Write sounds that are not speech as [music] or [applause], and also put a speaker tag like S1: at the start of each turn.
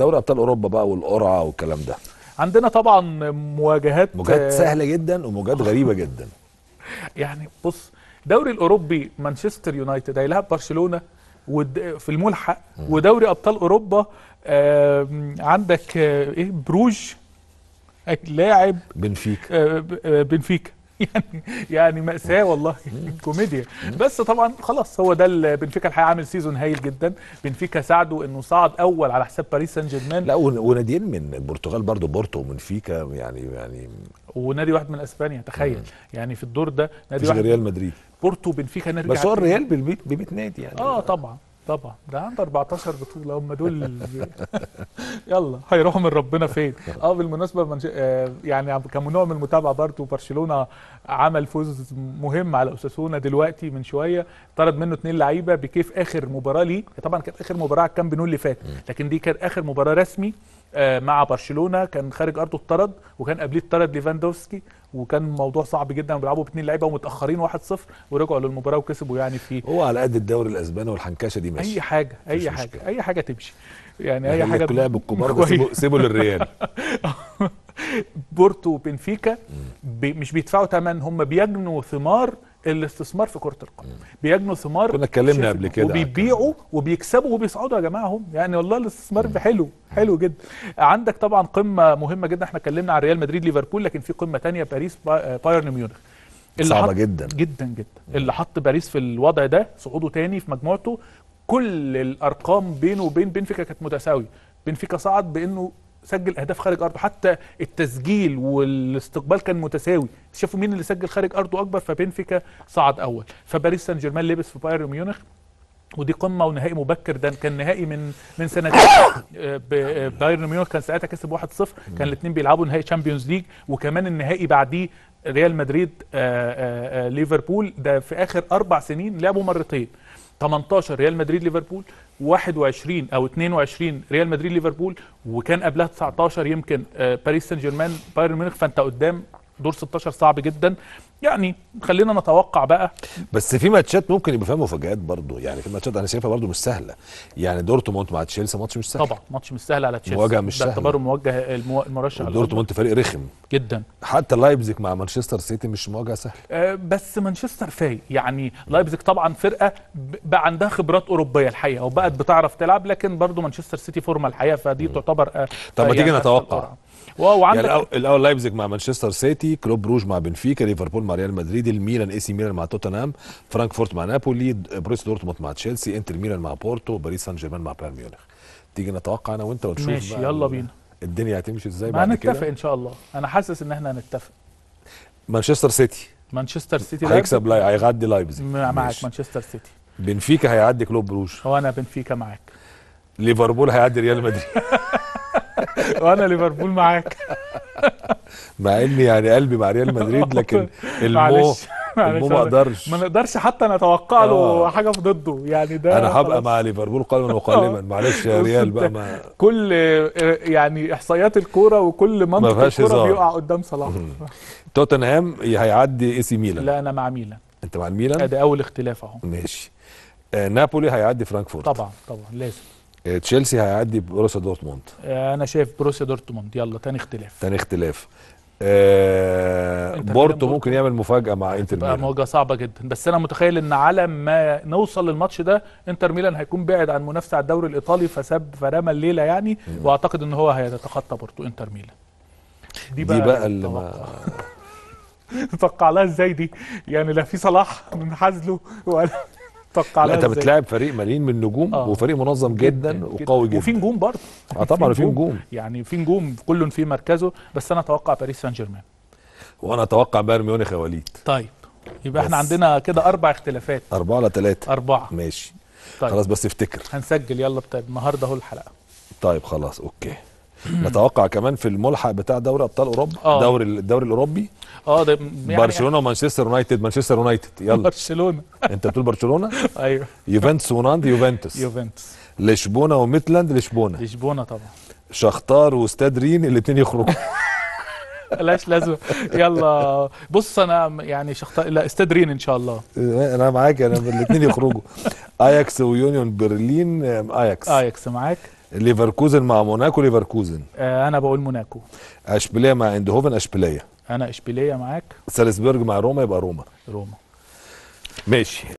S1: دوري ابطال اوروبا بقى والقرعه والكلام ده
S2: عندنا طبعا مواجهات مواجهات آه، سهله
S1: جدا ومواجهات غريبه [laughs] جدا
S2: يعني بص دوري الاوروبي مانشستر يونايتد هيلاعب برشلونه في الملحق ودوري ابطال اوروبا عندك آه، ايه بروج آه، لاعب
S1: بنفيكا
S2: بنفيكا [laughs] يعني يعني مأساة والله [laughs] كوميديا بس طبعا خلاص هو ده بنفيكا الحقيقة عامل سيزون هايل جدا بنفيكا ساعده انه صعد اول على حساب باريس سان جيرمان لا وناديين من البرتغال برضو بورتو ومنفيكا يعني يعني ونادي واحد من اسبانيا تخيل يعني في الدور ده نادي واحد ريال مدريد بورتو بنفيكا نادي بس هو الريال بميت نادي يعني اه طبعا طبعا ده عنده 14 بطوله هم دول [laughs] يلا هيروحوا من ربنا فين [laughs] اه بالمناسبه منش... آه يعني كان من المتابعه برضه برشلونه عمل فوز مهم على اساسونا دلوقتي من شويه طرد منه اثنين لعيبه بكيف اخر مباراه ليه طبعا كانت اخر مباراه على الكامب اللي فات لكن دي كانت اخر مباراه رسمي آه مع برشلونه كان خارج ارضه اتطرد وكان قبليه اتطرد ليفاندوفسكي وكان موضوع صعب جدا بيلعبوا باثنين لعيبه ومتاخرين 1-0 ورجعوا للمباراه وكسبوا يعني في هو على قد الدوري الاسباني والحنكشه دي ماشي اي حاجه اي حاجه مشكلة. اي حاجه تمشي يعني اي يعني حاجه كلها بالكبار سيبوا سيبوا للريال [laughs] بورتو وبنفيكا بي مش بيدفعوا ثمن هم بيجنوا ثمار الاستثمار في كره القدم بيجنوا ثمار كنا اتكلمنا قبل كده وبيبيعوا وبيكسبوا وبيصعدوا يا جماعه هم يعني والله الاستثمار حلو حلو جدا عندك طبعا قمه مهمه جدا احنا اتكلمنا عن ريال مدريد ليفربول لكن في قمه ثانيه باريس آه، بايرن ميونخ اللي صعبه جدا جدا جدا مم. اللي حط باريس في الوضع ده صعوده ثاني في مجموعته كل الارقام بينه وبين بنفيكا كانت متساويه بنفيكا صعد بانه سجل اهداف خارج ارضه حتى التسجيل والاستقبال كان متساوي شافوا مين اللي سجل خارج ارضه اكبر فبنفيكا صعد اول فباريس سان جيرمان لبس في بايرن ميونخ ودي قمه ونهائي مبكر ده كان نهائي من من سنتين [coughs] بايرن ميونخ كان ساعتها كسب 1-0 كان الاثنين بيلعبوا نهائي تشامبيونز ليج وكمان النهائي بعديه ريال مدريد آه، آه، آه، ليفربول ده في اخر اربع سنين لعبوا مرتين 18 ريال مدريد ليفربول 21 او 22 ريال مدريد ليفربول وكان قبلها 19 يمكن آه، باريس سان جيرمان بايرن ميونخ فانت قدام دور 16 صعب جدا يعني خلينا نتوقع بقى
S1: بس في ماتشات ممكن يبقى فيها مفاجآت برضه يعني في ماتشات انا شايفها برضه مش سهله يعني دورتموند مع تشيلسي ماتش مش سهل طبعا
S2: ماتش مش سهل على تشيلسي مواجهه مش سهله باعتباره موجه المو... المرشح دورتموند
S1: فريق رخم جدا حتى لايبزيج مع مانشستر سيتي مش مواجهه سهله
S2: أه بس مانشستر فايق يعني لايبزيج طبعا فرقه بقى عندها خبرات اوروبيه الحقيقه وبقت بتعرف تلعب لكن برضه مانشستر سيتي فورمه الحقيقه فدي تعتبر أه طب ما تيجي يعني نتوقع
S1: وعندك يعني الاول لايبزيج مع مانشستر سيتي كلوب روج مع بنفيكا ليفربول مع ريال مدريد الميلان اي سي ميلان مع توتنهام فرانكفورت مع نابولي بريس دورتموند مع تشيلسي انتر ميلان مع بورتو باريس سان جيرمان مع بايرن ميونخ تيجي نتوقع انا وانت ونشوف ماشي بقى يلا بينا الدنيا هتمشي ازاي بعد كده هنتفق ان
S2: شاء الله انا حاسس ان احنا هنتفق
S1: مانشستر سيتي مانشستر سيتي هيكسب لاي هيعدي لايبزيج معاك
S2: مانشستر سيتي
S1: بنفيكا هيعدي كلوب بروج هو انا بنفيكا معاك ليفربول هيعدي ريال مدريد [laughs]
S2: [laughs] وانا ليفربول معاك
S1: [laughs] مع اني يعني قلبي مع ريال مدريد لكن [laughs] المو المو ما اقدرش ما
S2: نقدرش حتى نتوقع له آه. حاجه في ضده يعني ده انا هبقى مع
S1: ليفربول قلما وقلما آه. معلش يا ريال بقى ما
S2: كل يعني احصائيات الكوره وكل منطق الكوره بيقع قدام صلاح
S1: توتنهام هيعدي اي سي ميلان
S2: لا انا مع ميلان
S1: انت مع الميلان ده اول اختلاف اهو ماشي آه نابولي هيعدي فرانكفورت
S2: طبعا طبعا لازم
S1: آه، تشيلسي هيعدي بروسيا دورتموند
S2: آه، انا شايف بروسيا دورتموند يلا تاني اختلاف
S1: تاني اختلاف آه بورتو ممكن يعمل مفاجاه مع انتر ميلان
S2: مواجهه صعبه جدا بس انا متخيل ان على ما نوصل للماتش ده انتر ميلان هيكون بعد عن منافسه على الدوري الايطالي فساب فرمى الليله يعني واعتقد ان هو هيتخطى بورتو انتر ميلان دي بقى, دي بقى اللي ما [laughs] تتوقع لها ازاي دي يعني لا في صلاح من حزله ولا اتوقع لا انت بتلاعب
S1: فريق مليان من النجوم آه. وفريق منظم جدا, جداً وقوي جدا وفي نجوم برضه اه طبعا في نجوم
S2: يعني في نجوم كل في مركزه بس انا اتوقع باريس سان جيرمان
S1: وانا اتوقع بايرن ميونخ يا وليد
S2: طيب يبقى بس. احنا عندنا كده اربع اختلافات
S1: اربعه ولا ثلاثه
S2: اربعه ماشي طيب. خلاص بس افتكر هنسجل يلا بتاع النهارده اهو الحلقه
S1: طيب خلاص اوكي [clears throat] نتوقع كمان في الملحق بتاع دوري ابطال اوروبا آه. دوري الدوري الاوروبي اه ده يعني [laughs] برشلونه ومانشستر يونايتد مانشستر يونايتد يلا برشلونه [laughs] انت بتقول برشلونه [laughs] ايوه يوفنتوس وناند يوفنتوس يوفنتوس لشبونه وميتلاند لشبونه لشبونه طبعا شختار واستاد رين الاثنين يخرجوا
S2: لاش لازمه يلا بص انا يعني شختار لا استاد رين ان شاء الله
S1: انا معاك انا الاثنين يخرجوا اياكس ويونيون برلين اياكس اياكس معاك ليفركوزن مع موناكو ليفركوزن
S2: آه انا بقول موناكو
S1: اشبيليه مع اندهوفن اشبيليه
S2: انا اشبيليه معاك
S1: سالزبورج مع روما يبقى روما روما ماشي